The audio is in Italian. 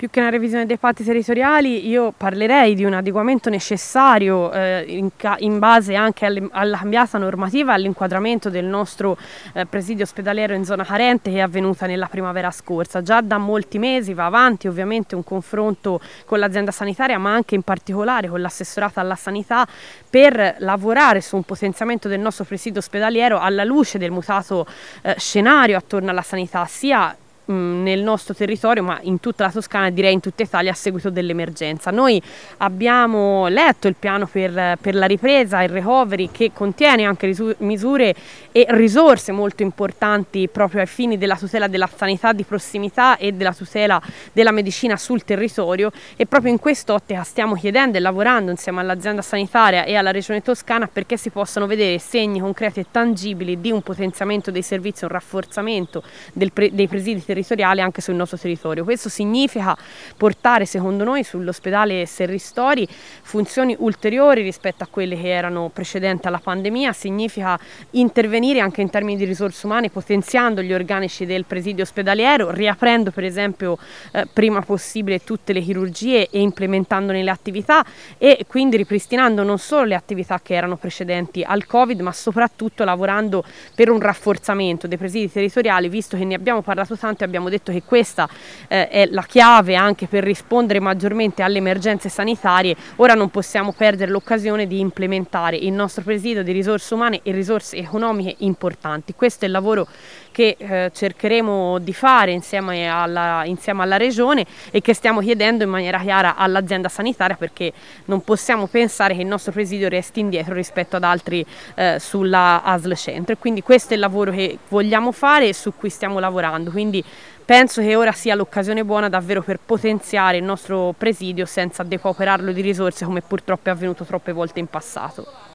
più che una revisione dei fatti territoriali, io parlerei di un adeguamento necessario eh, in, in, base anche alle, alla cambiata normativa e all'inquadramento del nostro eh, presidio ospedaliero in zona carente che è avvenuta nella primavera scorsa. Già da molti mesi va avanti ovviamente un confronto con l'azienda sanitaria, ma anche in particolare con l'assessorata alla sanità per lavorare su un potenziamento del nostro presidio ospedaliero alla luce del mutato eh, scenario attorno alla sanità, sia nel nostro territorio, ma in tutta la Toscana, direi in tutta Italia, a seguito dell'emergenza. Noi abbiamo letto il piano per, per la ripresa, il recovery, che contiene anche misure e risorse molto importanti proprio ai fini della tutela della sanità di prossimità e della tutela della medicina sul territorio e proprio in quest'ottica stiamo chiedendo e lavorando insieme all'azienda sanitaria e alla regione toscana perché si possano vedere segni concreti e tangibili di un potenziamento dei servizi, un rafforzamento pre dei presidi territoriali territoriale anche sul nostro territorio. Questo significa portare secondo noi sull'ospedale Serristori funzioni ulteriori rispetto a quelle che erano precedenti alla pandemia, significa intervenire anche in termini di risorse umane potenziando gli organici del presidio ospedaliero, riaprendo per esempio eh, prima possibile tutte le chirurgie e implementandone le attività e quindi ripristinando non solo le attività che erano precedenti al Covid ma soprattutto lavorando per un rafforzamento dei presidi territoriali visto che ne abbiamo parlato tanto e abbiamo detto che questa eh, è la chiave anche per rispondere maggiormente alle emergenze sanitarie, ora non possiamo perdere l'occasione di implementare il nostro presidio di risorse umane e risorse economiche importanti. Questo è il lavoro che eh, cercheremo di fare insieme alla, insieme alla Regione e che stiamo chiedendo in maniera chiara all'azienda sanitaria perché non possiamo pensare che il nostro presidio resti indietro rispetto ad altri eh, sulla ASL Centro. Quindi questo è il lavoro che vogliamo fare e su cui stiamo lavorando. Quindi Penso che ora sia l'occasione buona davvero per potenziare il nostro presidio senza depauperarlo di risorse come purtroppo è avvenuto troppe volte in passato.